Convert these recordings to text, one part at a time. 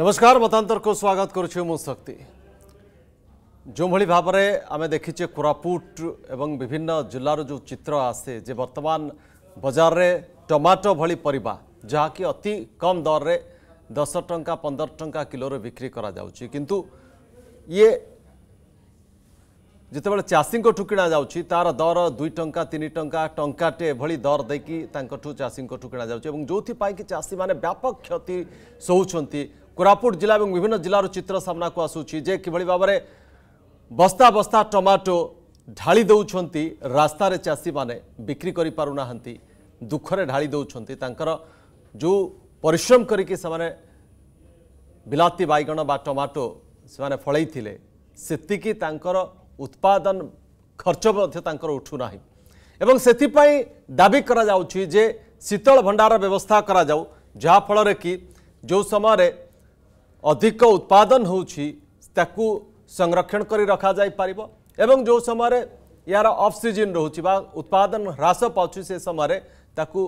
नमस्कार मतांतर को स्वागत करुक्ति जो भाई भाव में आम देखीचे कोरापुट एवं विभिन्न जिलार जो चित्र आसे जे वर्तमान बाजार रे टमाटो भली पर जहाँकि अति कम दर रे दस टा पंदर टाँह कोर बिक्री करा किंतु ये जिते बड़े चाषी को किणा जा रहा दर दुई टा तीन टाँह टाटे भली दर देखू चाषी को किणा जा जो कि चाषी मैंने व्यापक क्षति सौंती କୋରାପୁଟ ଜିଲ୍ଲା ଏବଂ ବିଭିନ୍ନ ଜିଲ୍ଲାର ଚିତ୍ର ସାମ୍ନାକୁ ଆସୁଛି ଯେ କିଭଳି ଭାବରେ ବସ୍ତା ବସ୍ତା ଟମାଟୋ ଢାଳି ଦେଉଛନ୍ତି ରାସ୍ତାରେ ଚାଷୀମାନେ ବିକ୍ରି କରିପାରୁନାହାନ୍ତି ଦୁଃଖରେ ଢାଳି ଦେଉଛନ୍ତି ତାଙ୍କର ଯେଉଁ ପରିଶ୍ରମ କରିକି ସେମାନେ ବିଲାତି ବାଇଗଣ ବା ଟମାଟୋ ସେମାନେ ଫଳେଇଥିଲେ ସେତିକି ତାଙ୍କର ଉତ୍ପାଦନ ଖର୍ଚ୍ଚ ମଧ୍ୟ ତାଙ୍କର ଉଠୁନାହିଁ ଏବଂ ସେଥିପାଇଁ ଦାବି କରାଯାଉଛି ଯେ ଶୀତଳ ଭଣ୍ଡାର ବ୍ୟବସ୍ଥା କରାଯାଉ ଯାହାଫଳରେ କି ଯେଉଁ ସମୟରେ ଅଧିକ ଉତ୍ପାଦନ ହେଉଛି ତାକୁ ସଂରକ୍ଷଣ କରି ରଖାଯାଇପାରିବ ଏବଂ ଯେଉଁ ସମୟରେ ଏହାର ଅଫ୍ ସିଜିନ୍ ରହୁଛି ବା ଉତ୍ପାଦନ ହ୍ରାସ ପାଉଛି ସେ ସମୟରେ ତାକୁ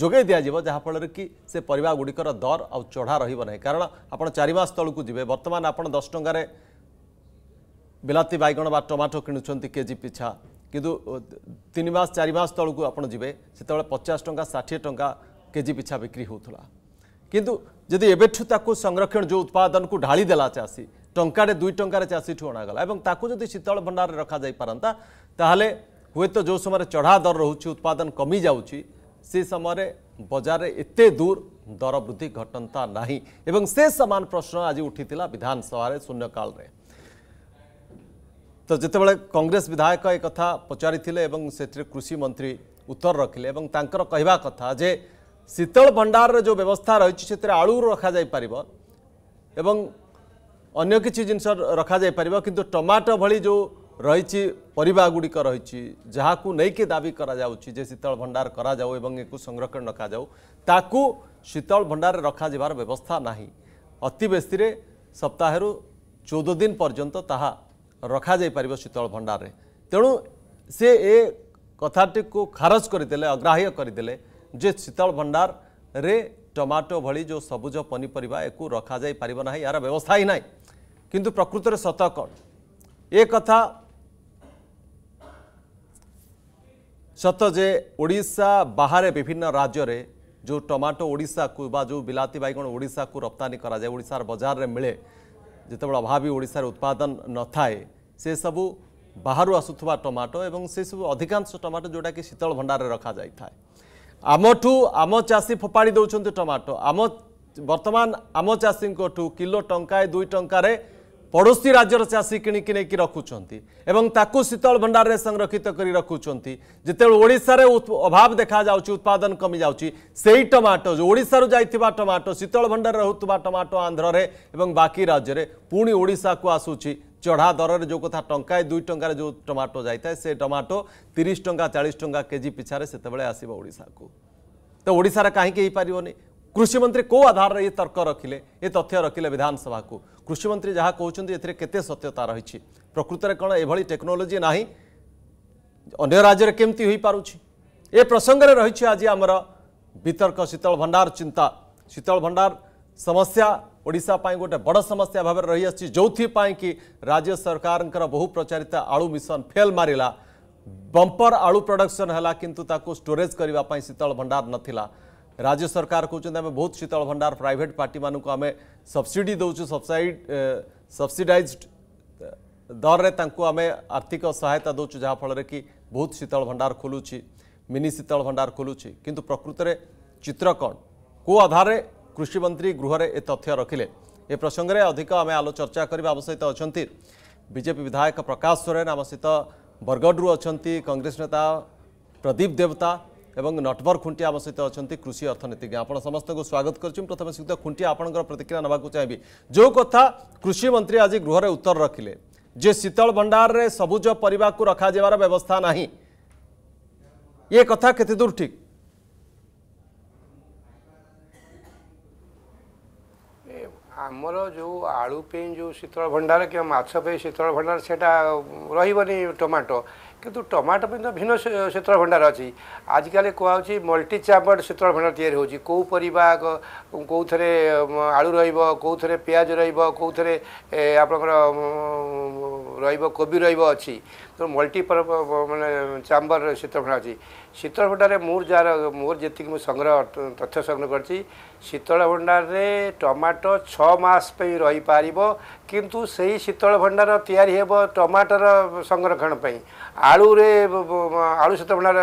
ଯୋଗାଇ ଦିଆଯିବ ଯାହାଫଳରେ କି ସେ ପରିବା ଗୁଡ଼ିକର ଦର ଆଉ ଚଢ଼ା ରହିବ ନାହିଁ କାରଣ ଆପଣ ଚାରି ମାସ ତଳକୁ ଯିବେ ବର୍ତ୍ତମାନ ଆପଣ ଦଶ ଟଙ୍କାରେ ବିଲାତି ବାଇଗଣ ବା ଟମାଟୋ କିଣୁଛନ୍ତି କେଜି ପିଛା କିନ୍ତୁ ତିନି ମାସ ଚାରି ମାସ ତଳକୁ ଆପଣ ଯିବେ ସେତେବେଳେ ପଚାଶ ଟଙ୍କା ଷାଠିଏ ଟଙ୍କା କେଜି ପିଛା ବିକ୍ରି ହେଉଥିଲା किंतु जदि एबू संरक्षण जो उत्पादन को ढाली देला चासी टंकड़े दुई टकर चाषी ठूँगला शीतल भंडार रखा जापारंता ताले हूँ तो जो समय चढ़ा दर रोच उत्पादन कमी जा समय बजार एत दूर दर वृद्धि घटता ना एवं से सामान प्रश्न आज उठी विधानसभा शून्य काल रे। तो जितेबाला कांग्रेस विधायक एक कथा पचारि से कृषि मंत्री उत्तर रखिले और कहवा कथा जे ଶୀତଳ ଭଣ୍ଡାରର ଯେଉଁ ବ୍ୟବସ୍ଥା ରହିଛି ସେଥିରେ ଆଳୁ ରଖାଯାଇପାରିବ ଏବଂ ଅନ୍ୟ କିଛି ଜିନିଷ ରଖାଯାଇପାରିବ କିନ୍ତୁ ଟମାଟୋ ଭଳି ଯେଉଁ ରହିଛି ପରିବା ଗୁଡ଼ିକ ରହିଛି ଯାହାକୁ ନେଇକି ଦାବି କରାଯାଉଛି ଯେ ଶୀତଳ ଭଣ୍ଡାର କରାଯାଉ ଏବଂ ଏହାକୁ ସଂରକ୍ଷଣ ରଖାଯାଉ ତାକୁ ଶୀତଳ ଭଣ୍ଡାରରେ ରଖାଯିବାର ବ୍ୟବସ୍ଥା ନାହିଁ ଅତି ବେଶୀରେ ସପ୍ତାହରୁ ଚଉଦ ଦିନ ପର୍ଯ୍ୟନ୍ତ ତାହା ରଖାଯାଇପାରିବ ଶୀତଳ ଭଣ୍ଡାରରେ ତେଣୁ ସେ ଏ କଥାଟିକୁ ଖାରଜ କରିଦେଲେ ଅଗ୍ରାହ୍ୟ କରିଦେଲେ যে শীতল ভণ্ডারে টমাটো ভি যে সবুজ পনিপরিবা একু রখাযাই পারিব না ইয়ার ব্যবস্থা হি না কিন্তু প্রকৃতরে সত কণ এ কথা সত যে ওড়িশা বাহারে বিভিন্ন রাজ্যরে যে টমাটো ওড়িশাকু বা যে বিলাতি বাইগণ ওড়িশাকু রপ্তানি করা যায় ওড়িশার বজারে মিলে যেতবে অভাবী ওড়িশার উৎপাদন নথায় সেসবু বাহারু আসুথিবা টমাটো এবং সেসবু অধিকাংশ টমাটো যেটাকি শীতল ভণ্ডারে রখা যাই থাকে ଆମଠୁ ଆମ ଚାଷୀ ଫୋପାଡ଼ି ଦେଉଛନ୍ତି ଟମାଟୋ ଆମ ବର୍ତ୍ତମାନ ଆମ ଚାଷୀଙ୍କଠୁ କିଲୋ ଟଙ୍କାଏ ଦୁଇ ଟଙ୍କାରେ ପଡ଼ୋଶୀ ରାଜ୍ୟର ଚାଷୀ କିଣିକି ନେଇକି ରଖୁଛନ୍ତି ଏବଂ ତାକୁ ଶୀତଳ ଭଣ୍ଡାରରେ ସଂରକ୍ଷିତ କରି ରଖୁଛନ୍ତି ଯେତେବେଳେ ଓଡ଼ିଶାରେ ଅଭାବ ଦେଖାଯାଉଛି ଉତ୍ପାଦନ କମିଯାଉଛି ସେଇ ଟମାଟୋ ଓଡ଼ିଶାରୁ ଯାଇଥିବା ଟମାଟୋ ଶୀତଳ ଭଣ୍ଡାରରେ ରହୁଥିବା ଟମାଟୋ ଆନ୍ଧ୍ରରେ ଏବଂ ବାକି ରାଜ୍ୟରେ ପୁଣି ଓଡ଼ିଶାକୁ ଆସୁଛି चढ़ा दर जो कथा टाए दुई ट जो टमाटो जाए से टमाटो तीस टाँचा चालीस टाँचा के जी पिछार से आसा को तो ओडार कहीं कृषि मंत्री को आधार ये तर्क रखिले ये तथ्य रखिले विधानसभा को कृषि मंत्री जहाँ कहते एते सत्यता रही प्रकृत कौन एभली टेक्नोलोजी ना अं राज्य केमती हो पार ए प्रसंगे रही आज आमर वितर्क शीतल भंडार चिंता शीतल भंडार समस्या ओडापी गोटे बड़ समस्या भाव रही आई कि राज्य सरकार बहु प्रचारित आलु मिशन फेल मार बंपर आलु प्रडक्शन है कि स्टोरेज करने शीतल भंडार नाला राज्य सरकार कहते आम बहुत शीतल भंडार प्राइट पार्टी मानक आम सबसीडी दौ सब्साइड सब्सीडाइज दर आम आर्थिक सहायता दौचु जहाँफल कि बहुत शीतल भंडार खोलुची मिनि शीतल भंडार खोलुची कितु प्रकृत चित्र कौन को आधार କୃଷିମନ୍ତ୍ରୀ ଗୃହରେ ଏ ତଥ୍ୟ ରଖିଲେ ଏ ପ୍ରସଙ୍ଗରେ ଅଧିକ ଆମେ ଆଲୋଚର୍ଚ୍ଚା କରିବା ଆବଶ୍ୟକ ଅଛନ୍ତି ବିଜେପି ବିଧାୟକ ପ୍ରକାଶ ସୋରେନ ଆମ ସହିତ ବରଗଡ଼ରୁ ଅଛନ୍ତି କଂଗ୍ରେସ ନେତା ପ୍ରଦୀପ ଦେବତା ଏବଂ ନଟବର ଖୁଣ୍ଟି ଆମ ସହିତ ଅଛନ୍ତି କୃଷି ଅର୍ଥନୀତିଜ୍ଞ ଆପଣ ସମସ୍ତଙ୍କୁ ସ୍ୱାଗତ କରୁଛୁ ପ୍ରଥମେ ଶୀଘ୍ର ଖୁଣ୍ଟି ଆପଣଙ୍କର ପ୍ରତିକ୍ରିୟା ନେବାକୁ ଚାହିଁବି ଯେଉଁ କଥା କୃଷିମନ୍ତ୍ରୀ ଆଜି ଗୃହରେ ଉତ୍ତର ରଖିଲେ ଯେ ଶୀତଳ ଭଣ୍ଡାରରେ ସବୁଜ ପରିବାକୁ ରଖାଯିବାର ବ୍ୟବସ୍ଥା ନାହିଁ ଏ କଥା କେତେ ଦୂର ଠିକ୍ ଆମର ଯେଉଁ ଆଳୁ ପାଇଁ ଯେଉଁ ଶୀତଳ ଭଣ୍ଡାର କିମ୍ବା ମାଛ ପାଇଁ ଶୀତଳ ଭଣ୍ଡାର ସେଇଟା ରହିବନି ଟମାଟୋ କିନ୍ତୁ ଟମାଟୋ ପାଇଁ ତ ଭିନ୍ନ ଶୀତଳ ଭଣ୍ଡାର ଅଛି ଆଜିକାଲି କୁହାଯାଉଛି ମଲ୍ଟି ଚାମ୍ବର୍ଡ଼ ଶୀତଳ ଭଣ୍ଡାର ତିଆରି ହେଉଛି କେଉଁ ପରିବା କେଉଁଥିରେ ଆଳୁ ରହିବ କେଉଁଥିରେ ପିଆଜ ରହିବ କେଉଁଥିରେ ଆପଣଙ୍କର ରହିବ କୋବି ରହିବ ଅଛି ତେଣୁ ମଲ୍ଟିପର୍ ମାନେ ଚାମ୍ବର ଶୀତଳଭଣ୍ଡ ଅଛି ଶୀତଳଭଣ୍ଡାରେ ମୋର ଯାହାର ମୋର ଯେତିକି ମୁଁ ସଂଗ୍ରହ ତଥ୍ୟ ସଂଗ୍ରହ କରିଛି ଶୀତଳଭଣ୍ଡାରରେ ଟମାଟୋ ଛଅ ମାସ ପାଇଁ ରହିପାରିବ କିନ୍ତୁ ସେହି ଶୀତଳଭଣ୍ଡାର ତିଆରି ହେବ ଟମାଟୋର ସଂରକ୍ଷଣ ପାଇଁ ଆଳୁରେ ଆଳୁ ଶୀତଳଭଣ୍ଡାର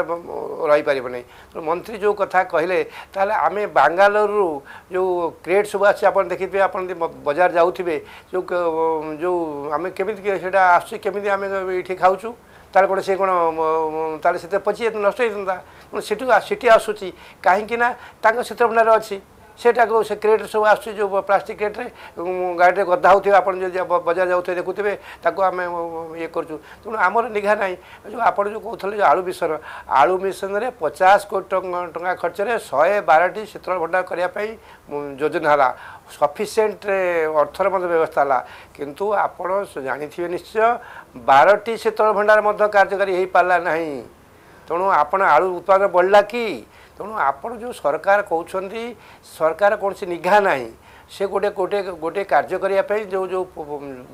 ରହିପାରିବ ନାହିଁ ମନ୍ତ୍ରୀ ଯେଉଁ କଥା କହିଲେ ତାହେଲେ ଆମେ ବାଙ୍ଗାଲୋରରୁ ଯେଉଁ କ୍ରେଟ୍ ସବୁ ଆସୁଛି ଆପଣ ଦେଖିଥିବେ ଆପଣ ଯଦି ବଜାର ଯାଉଥିବେ ଯେଉଁ ଯେଉଁ ଆମେ କେମିତି ସେଇଟା ଆସୁଛି କେମିତି ଆମେ ଏଇଠି ଖାଉଛୁ ତାହେଲେ ଗୋଟେ ସେ କ'ଣ ତାହେଲେ ସେଥିରେ ପଚିଯାଇଥାନ୍ତା ନଷ୍ଟ ହେଇଥାନ୍ତା ସେଠୁ ସେଠି ଆସୁଛି କାହିଁକି ନା ତାଙ୍କ ଶୀତଭଣ୍ଡାର ଅଛି সেটাকে সে ক্রেট সব আসছে যে প্লাস্টিক ক্রেট্রে গাড়িতে গদা হোক আপনার যদি বজার যাও দেখুবে তাকে আমি ইয়ে করছু তেমন আমার নিঘা নাই যে আপনার যে কৌলে আলু মিশন আলু মিশনরে পচাশ কোটি টাকা খরচরে শহে বারটি শীতল ভণ্ডার করা যোজনা হল সফিসিয়েন্ট অর্থর মধ্যে ব্যবস্থা হল কিন্তু আপনার জাঁথিবে নিশ্চয় বারটি শীতল ভণ্ডার মধ্যে কার্যকারী হয়ে পারা না তেমন আপনার আলু উৎপাদন বড়লা কি ତେଣୁ ଆପଣ ଯେଉଁ ସରକାର କହୁଛନ୍ତି ସରକାର କୌଣସି ନିଘା ନାହିଁ ସେ ଗୋଟେ ଗୋଟେ ଗୋଟେ କାର୍ଯ୍ୟ କରିବା ପାଇଁ ଯେଉଁ ଯେଉଁ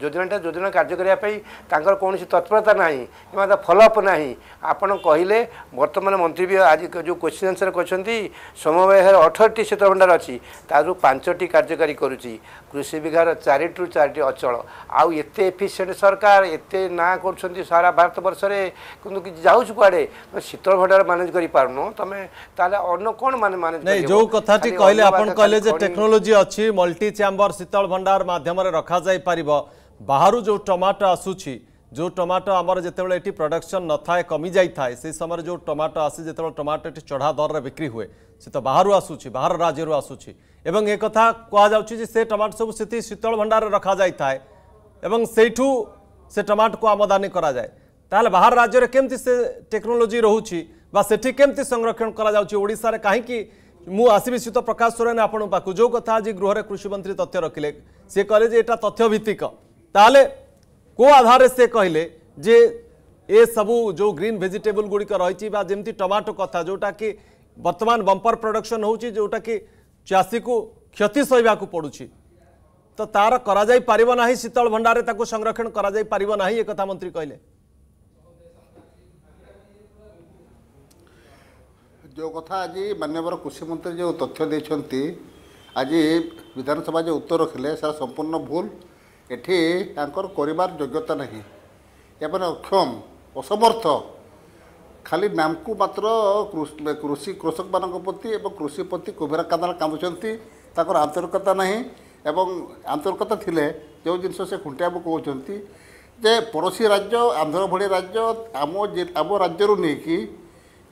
ଯୋଜନାଟା ଯୋଜନା କାର୍ଯ୍ୟ କରିବା ପାଇଁ ତାଙ୍କର କୌଣସି ତତ୍ପରତା ନାହିଁ କିମ୍ବା ତା ଫଲୋଅପ୍ ନାହିଁ ଆପଣ କହିଲେ ବର୍ତ୍ତମାନ ମନ୍ତ୍ରୀ ବି ଆଜି ଯେଉଁ କ୍ୱେଶ୍ଚିନ୍ ଆନ୍ସର୍ କରିଛନ୍ତି ସମବାୟର ଅଠରଟି ଶୀତ ଭଣ୍ଡାର ଅଛି ତାରୁ ପାଞ୍ଚଟି କାର୍ଯ୍ୟକାରୀ କରୁଛି କୃଷି ବିଭାଗର ଚାରିଟିରୁ ଚାରିଟି ଅଚଳ ଆଉ ଏତେ ଏଫିସିଏଣ୍ଟ ସରକାର ଏତେ ନାଁ କରୁଛନ୍ତି ସାରା ଭାରତବର୍ଷରେ କିନ୍ତୁ କିଛି ଯାଉଛି କୁଆଡ଼େ ଶୀତଳ ଭଣ୍ଡାର ମ୍ୟାନେଜ୍ କରିପାରୁନୁ ତମେ ତାହେଲେ ଅନ୍ୟ କ'ଣ ମାନେ ମ୍ୟାନେଜ୍ ଯେଉଁ କଥାଟି କହିଲେ ଆପଣ କହିଲେ ଯେ ଟେକ୍ନୋଲୋଜି ଅଛି ମଲ୍ଟି ଚ୍ୟାମ୍ବର ଶୀତଳ ଭଣ୍ଡାର ମାଧ୍ୟମରେ ରଖାଯାଇପାରିବ ବାହାରୁ ଯେଉଁ ଟମାଟୋ ଆସୁଛି ଯେଉଁ ଟମାଟୋ ଆମର ଯେତେବେଳେ ଏଠି ପ୍ରଡକ୍ସନ୍ ନଥାଏ କମିଯାଇଥାଏ ସେହି ସମୟରେ ଯେଉଁ ଟମାଟୋ ଆସେ ଯେତେବେଳେ ଟମାଟୋ ଏଠି ଚଢ଼ା ଦରରେ ବିକ୍ରି ହୁଏ ସେ ତ ବାହାରୁ ଆସୁଛି ବାହାର ରାଜ୍ୟରୁ ଆସୁଛି ଏବଂ ଏକଥା କୁହାଯାଉଛି ଯେ ସେ ଟମାଟୋ ସବୁ ସେଠି ଶୀତଳ ଭଣ୍ଡାରରେ ରଖାଯାଇଥାଏ ଏବଂ ସେଇଠୁ ସେ ଟମାଟୋକୁ ଆମଦାନୀ କରାଯାଏ ତାହେଲେ ବାହାର ରାଜ୍ୟରେ କେମିତି ସେ ଟେକ୍ନୋଲୋଜି ରହୁଛି ବା ସେଠି କେମିତି ସଂରକ୍ଷଣ କରାଯାଉଛି ଓଡ଼ିଶାରେ କାହିଁକି ମୁଁ ଆସିବି ଶ୍ରୀତ ପ୍ରକାଶ ସୋରେନ ଆପଣଙ୍କ ପାଖକୁ ଯେଉଁ କଥା ଆଜି ଗୃହରେ କୃଷିମନ୍ତ୍ରୀ ତଥ୍ୟ ରଖିଲେ ସେ କହିଲେ ଯେ ଏଇଟା ତଥ୍ୟ ଭିତ୍ତିକ ତାହେଲେ କେଉଁ ଆଧାରରେ ସେ କହିଲେ ଯେ ଏସବୁ ଯେଉଁ ଗ୍ରୀନ୍ ଭେଜିଟେବୁଲ ଗୁଡ଼ିକ ରହିଛି ବା ଯେମିତି ଟମାଟୋ କଥା ଯେଉଁଟାକି ବର୍ତ୍ତମାନ ବମ୍ପର ପ୍ରଡକ୍ସନ୍ ହେଉଛି ଯେଉଁଟାକି ଚାଷୀକୁ କ୍ଷତି ସହିବାକୁ ପଡ଼ୁଛି ତ ତାର କରାଯାଇପାରିବ ନାହିଁ ଶୀତଳ ଭଣ୍ଡାରରେ ତାକୁ ସଂରକ୍ଷଣ କରାଯାଇପାରିବ ନାହିଁ ଏ କଥା ମନ୍ତ୍ରୀ କହିଲେ ଯେଉଁ କଥା ଆଜି ମାନ୍ୟବର କୃଷିମନ୍ତ୍ରୀ ଯେଉଁ ତଥ୍ୟ ଦେଇଛନ୍ତି ଆଜି ବିଧାନସଭା ଯେଉଁ ଉତ୍ତର ରଖିଲେ ସେଟା ସମ୍ପୂର୍ଣ୍ଣ ଭୁଲ ଏଠି ତାଙ୍କର କରିବାର ଯୋଗ୍ୟତା ନାହିଁ ଏମାନେ ଅକ୍ଷମ ଅସମର୍ଥ ଖାଲି ନାମକୁ ମାତ୍ର କୃଷି କୃଷକମାନଙ୍କ ପ୍ରତି ଏବଂ କୃଷି ପ୍ରତି କୁଭେର କାନ୍ଦଣା କାନ୍ଦୁଛନ୍ତି ତାଙ୍କର ଆନ୍ତରିକତା ନାହିଁ ଏବଂ ଆନ୍ତରିକତା ଥିଲେ ଯେଉଁ ଜିନିଷ ସେ ଖୁଣ୍ଟିବାକୁ କହୁଛନ୍ତି ଯେ ପଡ଼ୋଶୀ ରାଜ୍ୟ ଆନ୍ଧ୍ର ଭଳି ରାଜ୍ୟ ଆମ ଆମ ରାଜ୍ୟରୁ ନେଇକି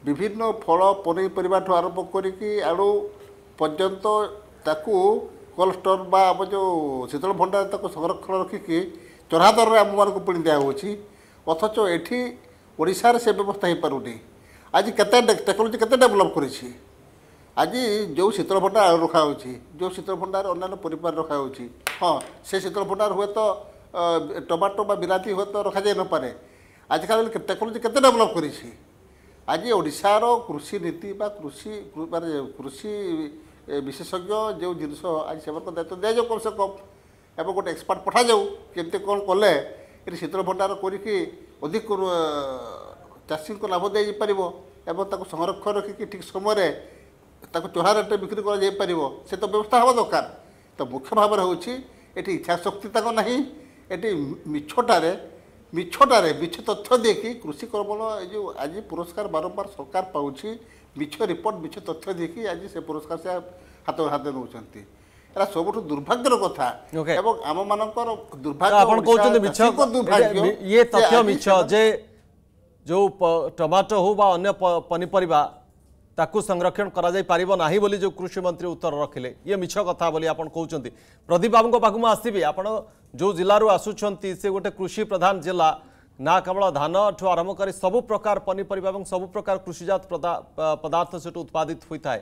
ବିଭିନ୍ନ ଫଳ ପନିପରିବାଠୁ ଆରମ୍ଭ କରିକି ଆଳୁ ପର୍ଯ୍ୟନ୍ତ ତାକୁ କୋଲ୍ଡ ଷ୍ଟୋର୍ ବା ଆମ ଯେଉଁ ଶୀତଳ ଭଣ୍ଡାର ତାକୁ ସଂରକ୍ଷଣ ରଖିକି ଚଢ଼ା ଦରରେ ଆମମାନଙ୍କୁ ପୁଣି ଦିଆହେଉଛି ଅଥଚ ଏଠି ଓଡ଼ିଶାରେ ସେ ବ୍ୟବସ୍ଥା ହୋଇପାରୁନି ଆଜି କେତେ ଟେକ୍ନୋଲୋଜି କେତେ ଡେଭଲପ୍ କରିଛି ଆଜି ଯେଉଁ ଶୀତଳ ଭଣ୍ଡାର ଆଳୁ ରଖାହେଉଛି ଯେଉଁ ଶୀତଳ ଭଣ୍ଡାର ଅନ୍ୟାନ୍ୟ ପରିବାର ରଖାହେଉଛି ହଁ ସେ ଶୀତଳ ଭଣ୍ଡାର ହୁଏତ ଟମାଟୋ ବା ବିରାତି ହୁଏତ ରଖାଯାଇ ନପାରେ ଆଜିକାଲି ଟେକ୍ନୋଲୋଜି କେତେ ଡେଭଲପ୍ କରିଛି ଆଜି ଓଡ଼ିଶାର କୃଷି ନୀତି ବା କୃଷି କୃଷି ବିଶେଷଜ୍ଞ ଯେଉଁ ଜିନିଷ ଆଜି ସେମାନଙ୍କ ଦାୟିତ୍ୱ ଦିଆଯାଉ କମ୍ସେ କମ୍ ଏବଂ ଗୋଟେ ଏକ୍ସପର୍ଟ ପଠାଯାଉ କେମିତି କ'ଣ କଲେ ଏଠି ଶୀତଳ ଭଣ୍ଡାର କରିକି ଅଧିକ ଚାଷୀଙ୍କୁ ଲାଭ ଦିଆଯାଇପାରିବ ଏବଂ ତାକୁ ସଂରକ୍ଷଣ ରଖିକି ଠିକ୍ ସମୟରେ ତାକୁ ଚଢ଼ା ରେଟ୍ରେ ବିକ୍ରି କରାଯାଇପାରିବ ସେ ତ ବ୍ୟବସ୍ଥା ହେବା ଦରକାର ତ ମୁଖ୍ୟ ଭାବରେ ହେଉଛି ଏଠି ଇଚ୍ଛାଶକ୍ତି ତାଙ୍କ ନାହିଁ ଏଠି ମିଛଟାରେ ମିଛଟାରେ ମିଛ ତଥ୍ୟ ଦେଇକି କୃଷି କର୍ମଣ ଏ ଯେଉଁ ଆଜି ପୁରସ୍କାର ବାରମ୍ବାର ସରକାର ପାଉଛି ମିଛ ରିପୋର୍ଟ ମିଛ ତଥ୍ୟ ଦେଇକି ଆଜି ସେ ପୁରସ୍କାର ସେ ହାତ ହାତ ନେଉଛନ୍ତି ଏଇଟା ସବୁଠୁ ଦୁର୍ଭାଗ୍ୟର କଥା ଏବଂ ଆମମାନଙ୍କର ଦୁର୍ଭାଗ୍ୟ ଆପଣ କହୁଛନ୍ତି ମିଛ ଦୁର୍ଭାଗ୍ୟ ଇଏ ତଥ୍ୟ ମିଛ ଯେ ଯେଉଁ ଟମାଟୋ ହଉ ବା ଅନ୍ୟ ପନିପରିବା ତାକୁ ସଂରକ୍ଷଣ କରାଯାଇପାରିବ ନାହିଁ ବୋଲି ଯେଉଁ କୃଷିମନ୍ତ୍ରୀ ଉତ୍ତର ରଖିଲେ ଇଏ ମିଛ କଥା ବୋଲି ଆପଣ କହୁଛନ୍ତି ପ୍ରଦୀପ ବାବୁଙ୍କ ପାଖକୁ ମୁଁ ଆସିବି ଆପଣ ଯେଉଁ ଜିଲ୍ଲାରୁ ଆସୁଛନ୍ତି ସେ ଗୋଟେ କୃଷି ପ୍ରଧାନ ଜିଲ୍ଲା ନା କେବଳ ଧାନଠୁ ଆରମ୍ଭ କରି ସବୁ ପ୍ରକାର ପନିପରିବା ଏବଂ ସବୁ ପ୍ରକାର କୃଷିଜାତ ପଦାର୍ଥ ସେଠୁ ଉତ୍ପାଦିତ ହୋଇଥାଏ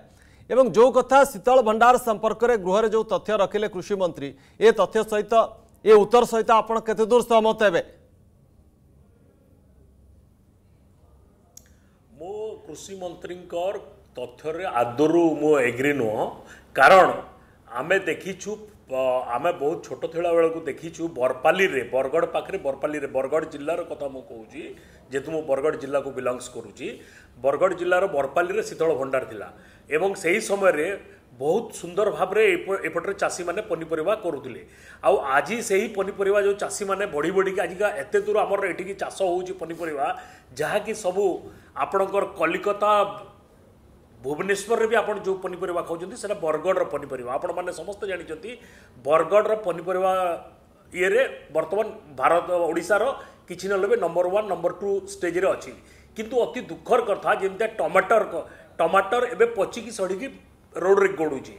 ଏବଂ ଯେଉଁ କଥା ଶୀତଳ ଭଣ୍ଡାର ସମ୍ପର୍କରେ ଗୃହରେ ଯେଉଁ ତଥ୍ୟ ରଖିଲେ କୃଷିମନ୍ତ୍ରୀ ଏ ତଥ୍ୟ ସହିତ ଏ ଉତ୍ତର ସହିତ ଆପଣ କେତେ ଦୂର ସହମତ ହେବେ କୃଷିମନ୍ତ୍ରୀଙ୍କର ତଥ୍ୟରେ ଆଦରୁ ମୁଁ ଏଗ୍ରି ନୁହଁ କାରଣ ଆମେ ଦେଖିଛୁ ଆମେ ବହୁତ ଛୋଟ ଥିଲା ବେଳକୁ ଦେଖିଛୁ ବରପାଲିରେ ବରଗଡ଼ ପାଖରେ ବରପାଲିରେ ବରଗଡ଼ ଜିଲ୍ଲାର କଥା ମୁଁ କହୁଛି ଯେହେତୁ ମୁଁ ବରଗଡ଼ ଜିଲ୍ଲାକୁ ବିଲଙ୍ଗସ୍ କରୁଛି ବରଗଡ଼ ଜିଲ୍ଲାର ବରପାଲିରେ ଶୀତଳ ଭଣ୍ଡାର ଥିଲା ଏବଂ ସେହି ସମୟରେ ବହୁତ ସୁନ୍ଦର ଭାବରେ ଏପଟରେ ଚାଷୀମାନେ ପନିପରିବା କରୁଥିଲେ ଆଉ ଆଜି ସେହି ପନିପରିବା ଯେଉଁ ଚାଷୀମାନେ ବଢ଼ି ବଢ଼ିକି ଆଜିକା ଏତେ ଦୂର ଆମର ଏଠିକି ଚାଷ ହେଉଛି ପନିପରିବା ଯାହାକି ସବୁ ଆପଣଙ୍କର କଲିକତା ଭୁବନେଶ୍ୱରରେ ବି ଆପଣ ଯେଉଁ ପନିପରିବା ଖାଉଛନ୍ତି ସେଇଟା ବରଗଡ଼ର ପନିପରିବା ଆପଣମାନେ ସମସ୍ତେ ଜାଣିଛନ୍ତି ବରଗଡ଼ର ପନିପରିବା ଇଏରେ ବର୍ତ୍ତମାନ ଭାରତ ଓଡ଼ିଶାର କିଛି ନହେଲେ ବି ନମ୍ବର ୱାନ୍ ନମ୍ବର ଟୁ ଷ୍ଟେଜ୍ରେ ଅଛି କିନ୍ତୁ ଅତି ଦୁଃଖର କଥା ଯେମିତିଆ ଟମାଟର ଟମାଟର ଏବେ ପଚିକି ସଢ଼ିକି ରୋଡ଼ରେ ଗଡ଼ୁଛି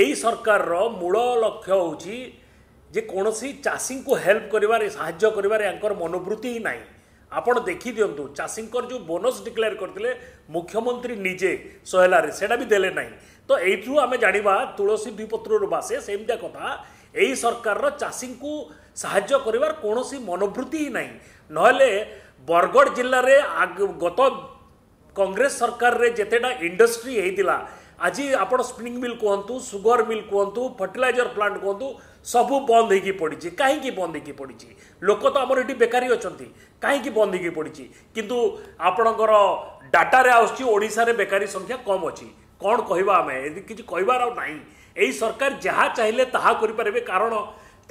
ଏହି ସରକାରର ମୂଳ ଲକ୍ଷ୍ୟ ହେଉଛି ଯେ କୌଣସି ଚାଷୀଙ୍କୁ ହେଲ୍ପ କରିବାରେ ସାହାଯ୍ୟ କରିବାରେ ୟାଙ୍କର ମନୋବୃତ୍ତି ହିଁ ନାହିଁ ଆପଣ ଦେଖିଦିଅନ୍ତୁ ଚାଷୀଙ୍କର ଯେଉଁ ବୋନସ୍ ଡିକ୍ଲେୟାର କରିଥିଲେ ମୁଖ୍ୟମନ୍ତ୍ରୀ ନିଜେ ସହେଲାରେ ସେଇଟା ବି ଦେଲେ ନାହିଁ ତ ଏଇଥିରୁ ଆମେ ଜାଣିବା ତୁଳସୀ ଦ୍ୱିପତ୍ରରୁ ବାସେ ସେମିତିଆ କଥା ଏହି ସରକାରର ଚାଷୀଙ୍କୁ ସାହାଯ୍ୟ କରିବାର କୌଣସି ମନୋବୃତ୍ତି ହିଁ ନାହିଁ ନହେଲେ ବରଗଡ଼ ଜିଲ୍ଲାରେ ଗତ କଂଗ୍ରେସ ସରକାରରେ ଯେତେଟା ଇଣ୍ଡଷ୍ଟ୍ରି ହେଇଥିଲା আজি ଆପଣ ସ୍ପିନିଂ ମିଲ୍ କୁହନ୍ତୁ ସୁଗର ମିଲ୍ କୁହନ୍ତୁ ଫର୍ଟିଲାଇଜର ପ୍ଲାଣ୍ଟ କୁହନ୍ତୁ ସବୁ ବନ୍ଦ ହେଇକି ପଡ଼ିଛି କାହିଁକି ବନ୍ଦ ହେଇକି ପଡ଼ିଛି ଲୋକ ତ ଆମର ଏଠି ବେକାରୀ ଅଛନ୍ତି କାହିଁକି ବନ୍ଦ ହେଇକି ପଡ଼ିଛି କିନ୍ତୁ ଆପଣଙ୍କର ଡାଟାରେ ଆସୁଛି ଓଡ଼ିଶାରେ ବେକାରୀ ସଂଖ୍ୟା କମ୍ ଅଛି କ'ଣ କହିବା ଆମେ କିଛି କହିବାର ଆଉ ନାହିଁ ଏହି ସରକାର ଯାହା ଚାହିଁଲେ ତାହା କରିପାରିବେ କାରଣ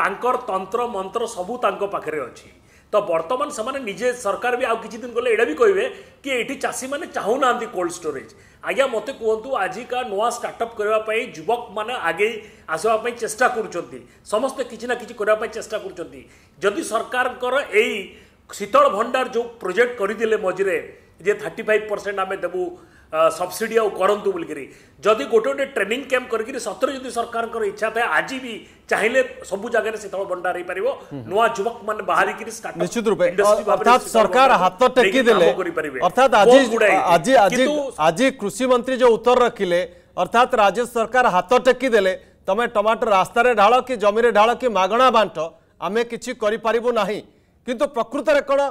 ତାଙ୍କର ତନ୍ତ୍ର ମନ୍ତ୍ର ସବୁ ତାଙ୍କ ପାଖରେ ଅଛି ତ ବର୍ତ୍ତମାନ ସେମାନେ ନିଜେ ସରକାର ବି ଆଉ କିଛି ଦିନ ଗଲେ ଏଇଟା ବି କହିବେ କି ଏଇଠି ଚାଷୀମାନେ ଚାହୁଁନାହାନ୍ତି କୋଲ୍ଡ ଷ୍ଟୋରେଜ୍ ଆଜ୍ଞା ମୋତେ କୁହନ୍ତୁ ଆଜିକା ନୂଆ ଷ୍ଟାର୍ଟଅପ୍ କରିବା ପାଇଁ ଯୁବକମାନେ ଆଗେଇ ଆସିବା ପାଇଁ ଚେଷ୍ଟା କରୁଛନ୍ତି ସମସ୍ତେ କିଛି ନା କିଛି କରିବା ପାଇଁ ଚେଷ୍ଟା କରୁଛନ୍ତି ଯଦି ସରକାରଙ୍କର ଏଇ ଶୀତଳ ଭଣ୍ଡାର ଯେଉଁ ପ୍ରୋଜେକ୍ଟ କରିଦେଲେ ମଝିରେ ଯେ ଥାର୍ଟି ଫାଇଭ୍ ପରସେଣ୍ଟ ଆମେ ଦେବୁ ସବସିଡ଼ି ଆଉ କରନ୍ତୁ ବୋଲିକିରି ଯଦି ଗୋଟେ ଗୋଟେ ଟ୍ରେନିଂ କ୍ୟାମ୍ପ କରିକିରି ସତରେ ଯଦି ସରକାରଙ୍କର ଇଚ୍ଛା ଥାଏ ଆଜି ବି ଚାହିଁଲେ ସବୁ ଜାଗାରେ ଶୀତଳ ଭଣ୍ଡାର ହେଇପାରିବ ନୂଆ ଯୁବକମାନେ ବାହାରିକିରି ନିଶ୍ଚିତ ରୂପେ ଅର୍ଥାତ୍ ସରକାର ହାତ ଟେକି ଦେଲେ ଅର୍ଥାତ୍ ଆଜି ଆଜି ଆଜି ଆଜି କୃଷି ମନ୍ତ୍ରୀ ଯୋଉ ଉତ୍ତର ରଖିଲେ ଅର୍ଥାତ୍ ରାଜ୍ୟ ସରକାର ହାତ ଟେକି ଦେଲେ ତମେ ଟମାଟୋ ରାସ୍ତାରେ ଢାଳ କି ଜମିରେ ଢାଳ କି ମାଗଣା ବାଣ୍ଟ ଆମେ କିଛି କରିପାରିବୁ ନାହିଁ କିନ୍ତୁ ପ୍ରକୃତରେ କ'ଣ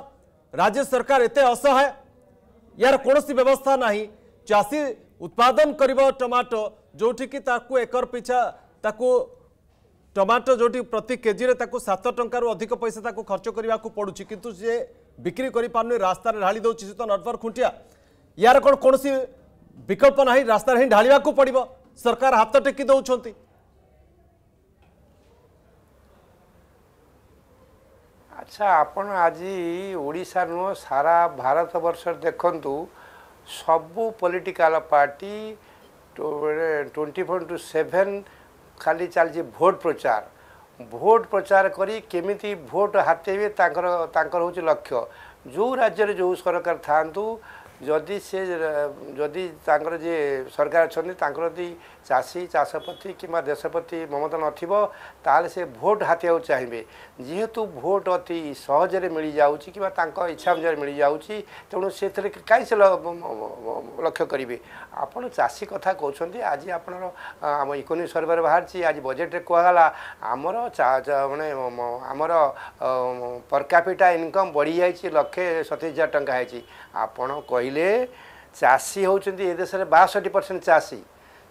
ରାଜ୍ୟ ସରକାର ଏତେ ଅସହାୟ ୟାର କୌଣସି ବ୍ୟବସ୍ଥା ନାହିଁ चाषी उत्पादन कर टमाटो जो की एकर पिछा टमाटो जो प्रति के जी सात टकर अधिक पैसा खर्च करने को पड़ू कितु सी बिक्री करें रास्त ढाली दौर तो नटवर्क खुंटिया यार कौन कौन सी विकल्प ना रास्त ही ढाक पड़ सरकार हाथ टेक दौंस अच्छा आपन आज ओडा नु सारा भारत बर्ष देखता ସବୁ political party twenty four to seven ଖାଲି ଚାଲିଛି ଭୋଟ ପ୍ରଚାର ଭୋଟ ପ୍ରଚାର କରି କେମିତି ଭୋଟ ହାତେଇବେ ତାଙ୍କର ତାଙ୍କର ହେଉଛି ଲକ୍ଷ୍ୟ ଯେଉଁ ରାଜ୍ୟରେ ଯେଉଁ ସରକାର ଥାଆନ୍ତୁ ଯଦି ସେ ଯଦି ତାଙ୍କର ଯିଏ ସରକାର ଅଛନ୍ତି ତାଙ୍କର ଯଦି ଚାଷୀ ଚାଷ ପ୍ରତି କିମ୍ବା ଦେଶ ପ୍ରତି ମମତା ନଥିବ ତାହେଲେ ସେ ଭୋଟ୍ ହାତିବାକୁ ଚାହିଁବେ ଯେହେତୁ ଭୋଟ୍ ଅତି ସହଜରେ ମିଳିଯାଉଛି କିମ୍ବା ତାଙ୍କ ଇଚ୍ଛା ଅନୁସାରେ ମିଳିଯାଉଛି ତେଣୁ ସେଥିରେ କାହିଁ ସେ ଲକ୍ଷ୍ୟ କରିବେ ଆପଣ ଚାଷୀ କଥା କହୁଛନ୍ତି ଆଜି ଆପଣର ଆମ ଇକୋନୋମିକ୍ ସର୍ଭେରେ ବାହାରିଛି ଆଜି ବଜେଟ୍ରେ କୁହାଗଲା ଆମର ମାନେ ଆମର ପର କ୍ୟାପିଟା ଇନକମ୍ ବଢ଼ିଯାଇଛି ଲକ୍ଷେ ସତେଇଶ ହଜାର ଟଙ୍କା ହେଇଛି ଆପଣ କହିଲେ ଚାଷୀ ହେଉଛନ୍ତି ଏ ଦେଶରେ ବାଷଠି ପରସେଣ୍ଟ ଚାଷୀ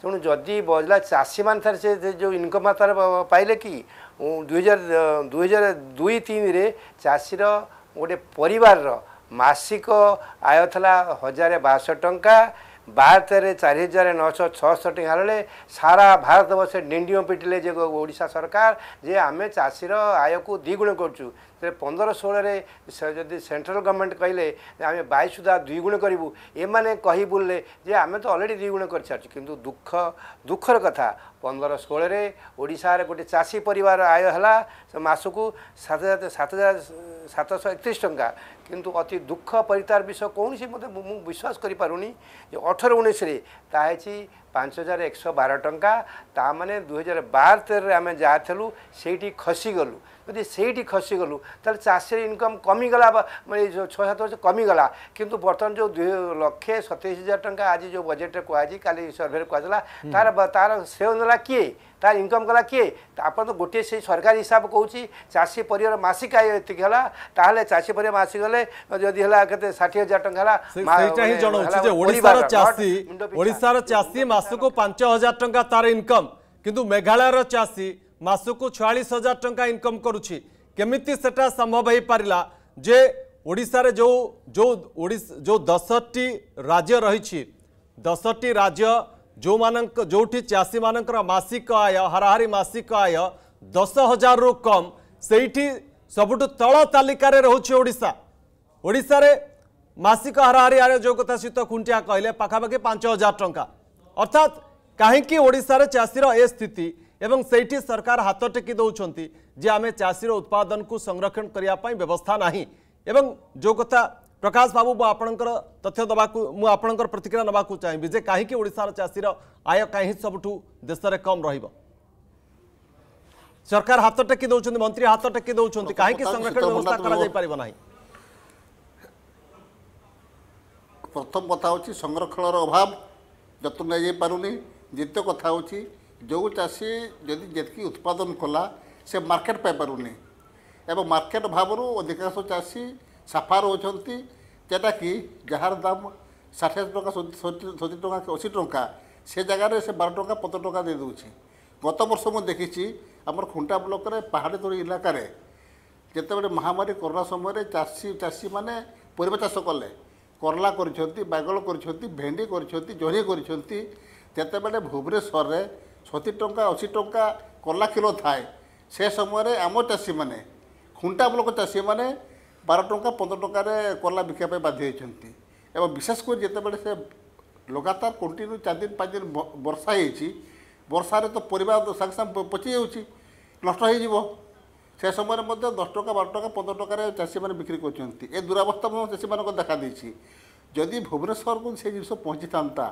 ତେଣୁ ଯଦି ବଜିଲା ଚାଷୀମାନେ ସାର୍ ସେ ଯେଉଁ ଇନକମ୍ ମାତ୍ରାରେ ପାଇଲେ କି ଦୁଇହଜାର ଦୁଇହଜାର ଦୁଇ ତିନିରେ ଚାଷୀର ଗୋଟେ ପରିବାରର ମାସିକ ଆୟ ଥିଲା ହଜାର ବାରଶହ ଟଙ୍କା ବାହାରେ ଚାରି ହଜାର ନଅଶହ ଛଅଷଠି ହାରିଲେ ସାରା ଭାରତବର୍ଷରେ ନିଣ୍ଡିଓ ପିଟିଲେ ଯେ ଓଡ଼ିଶା ସରକାର ଯେ ଆମେ ଚାଷୀର ଆୟକୁ ଦ୍ୱିଗୁଣ କରୁଛୁ ତେବେ ପନ୍ଦର ଷୋହଳରେ ଯଦି ସେଣ୍ଟ୍ରାଲ ଗଭର୍ଣ୍ଣମେଣ୍ଟ କହିଲେ ଆମେ ବାଇଶ ସୁଦ୍ଧା ଦ୍ୱିଗୁଣ କରିବୁ ଏମାନେ କହି ବୁଲିଲେ ଯେ ଆମେ ତ ଅଲରେଡ଼ି ଦ୍ୱିଗୁଣ କରିସାରିଛୁ କିନ୍ତୁ ଦୁଃଖ ଦୁଃଖର କଥା ପନ୍ଦର ଷୋହଳରେ ଓଡ଼ିଶାରେ ଗୋଟେ ଚାଷୀ ପରିବାର ଆୟ ହେଲା ମାସକୁ ସାତ ହଜାର ସାତ ହଜାର ସାତଶହ ଏକତିରିଶ ଟଙ୍କା କିନ୍ତୁ ଅତି ଦୁଃଖ ପରିତାର ବିଷୟ କୌଣସି ମୋତେ ମୁଁ ବିଶ୍ୱାସ କରିପାରୁନି ଯେ ଅଠର ଉଣେଇଶରେ ତାହା ହେଇଛି ପାଞ୍ଚ ହଜାର ଏକଶହ ବାର ଟଙ୍କା ତା ମାନେ ଦୁଇହଜାର ବାର ତେରରେ ଆମେ ଯାହା ଥିଲୁ ସେଇଠି ଖସିଗଲୁ ଯଦି ସେଇଠି ଖସିଗଲୁ ତାହେଲେ ଚାଷୀର ଇନକମ୍ କମିଗଲା ମାନେ ଛଅ ସାତ ବର୍ଷ କମିଗଲା କିନ୍ତୁ ବର୍ତ୍ତମାନ ଯେଉଁ ଦୁଇ ଲକ୍ଷେ ସତେଇଶ ହଜାର ଟଙ୍କା ଆଜି ଯେଉଁ ବଜେଟ୍ରେ କୁହାଯାଇଛି କାଲି ସର୍ଭେରେ କୁହାଯାଇଥିଲା ତାର ତାର ଶ୍ରେୟ ନେଲା କିଏ ତାର ଇନକମ୍ କଲା କିଏ ଆପଣ ତ ଗୋଟିଏ ସେଇ ସରକାରୀ ହିସାବ କହୁଛି ଚାଷୀ ପରିବାର ମାସିକ ଆୟ ଏତିକି ହେଲା ତାହେଲେ ଚାଷୀ ପରିବାର ମାସିକ ହେଲେ ଯଦି ହେଲା କେତେ ଷାଠିଏ ହଜାର ଟଙ୍କା ହେଲା ସେଇଟା ହିଁ ଜଣାଉଛି ଯେ ଓଡ଼ିଶାର ଚାଷୀ ଓଡ଼ିଶାର ଚାଷୀ ମାସକୁ ପାଞ୍ଚ ହଜାର ଟଙ୍କା ତାର ଇନକମ୍ କିନ୍ତୁ ମେଘାଳୟର ଚାଷୀ ମାସକୁ ଛୟାଳିଶ ହଜାର ଟଙ୍କା ଇନକମ୍ କରୁଛି କେମିତି ସେଟା ସମ୍ଭବ ହୋଇପାରିଲା ଯେ ଓଡ଼ିଶାରେ ଯେଉଁ ଯେଉଁ ଯେଉଁ ଦଶଟି ରାଜ୍ୟ ରହିଛି ଦଶଟି ରାଜ୍ୟ ଯେଉଁମାନଙ୍କ ଯେଉଁଠି ଚାଷୀମାନଙ୍କର ମାସିକ ଆୟ ହାରାହାରି ମାସିକ ଆୟ ଦଶ ହଜାରରୁ କମ୍ ସେଇଠି ସବୁଠୁ ତଳ ତାଲିକାରେ ରହୁଛି ଓଡ଼ିଶା ଓଡ଼ିଶାରେ ମାସିକ ହାରାହାରି ଆୟ ଯେଉଁ କଥା ସହିତ ଖୁଣ୍ଟିଆ କହିଲେ ପାଖାପାଖି ପାଞ୍ଚ ହଜାର ଟଙ୍କା ଅର୍ଥାତ୍ କାହିଁକି ଓଡ଼ିଶାରେ ଚାଷୀର ଏ ସ୍ଥିତି से सरकार हाथ टेक दौंट जे आम चाषी उत्पादन को संरक्षण करने व्यवस्था ना एवं जो कथा प्रकाश बाबू मु आपण तथ्य दवा मुझे प्रतिक्रिया ना चाहिए कहीं चाषी आय कहीं सब देश में कम र सरकार हाथ टेकी दौरान मंत्री हाथ टेक दौरान कहीं संरक्षण व्यवस्था प्रथम कथा संरक्षण अभाव जत्न नहीं पार नहीं द्वित कथ ଯେଉଁ ଚାଷୀ ଯଦି ଯେତିକି ଉତ୍ପାଦନ କଲା ସେ ମାର୍କେଟ୍ ପାଇପାରୁନି ଏବଂ ମାର୍କେଟ୍ ଭାବରୁ ଅଧିକାଂଶ ଚାଷୀ ସାଫା ରହୁଛନ୍ତି ଯେଉଁଟାକି ଯାହାର ଦାମ ଷାଠିଏ ଟଙ୍କା ସତୁରି ଟଙ୍କା କି ଅଶୀ ଟଙ୍କା ସେ ଜାଗାରେ ସେ ବାର ଟଙ୍କା ପନ୍ଦର ଟଙ୍କା ଦେଇଦେଉଛି ଗତ ବର୍ଷ ମୁଁ ଦେଖିଛି ଆମର ଖୁଣ୍ଟା ବ୍ଲକରେ ପାହାଡ଼ି ତଳି ଇଲାକାରେ ଯେତେବେଳେ ମହାମାରୀ କରୋନା ସମୟରେ ଚାଷୀ ଚାଷୀମାନେ ପରିବା ଚାଷ କଲେ করলা করছেন বাইগল করছেন ভেন্ডি করছেন জহরি করছেন যেতবে ভুবনেশ্বরের ସତୁରି ଟଙ୍କା ଅଶୀ ଟଙ୍କା କଲା କିଲୋ ଥାଏ ସେ ସମୟରେ ଆମ ଚାଷୀମାନେ ଖୁଣ୍ଟା ବ୍ଲକ ଚାଷୀମାନେ ବାର ଟଙ୍କା ପନ୍ଦର ଟଙ୍କାରେ କଲା ବିକିବା ପାଇଁ ବାଧ୍ୟ ହୋଇଛନ୍ତି ଏବଂ ବିଶେଷ କରି ଯେତେବେଳେ ସେ ଲଗାତାର କଣ୍ଟିନ୍ୟୁ ଚାରି ଦିନ ପାଞ୍ଚ ଦିନ ବର୍ଷା ହେଇଛି ବର୍ଷାରେ ତ ପରିବା ସାଙ୍ଗେ ସାଙ୍ଗେ ପଚିଯାଉଛି ନଷ୍ଟ ହୋଇଯିବ ସେ ସମୟରେ ମଧ୍ୟ ଦଶ ଟଙ୍କା ବାର ଟଙ୍କା ପନ୍ଦର ଟଙ୍କାରେ ଚାଷୀମାନେ ବିକ୍ରି କରୁଛନ୍ତି ଏ ଦୁରାବସ୍ଥା ମଧ୍ୟ ଚାଷୀମାନଙ୍କ ଦେଖାଦେଇଛି ଯଦି ଭୁବନେଶ୍ୱରକୁ ସେ ଜିନିଷ ପହଞ୍ଚିଥାନ୍ତା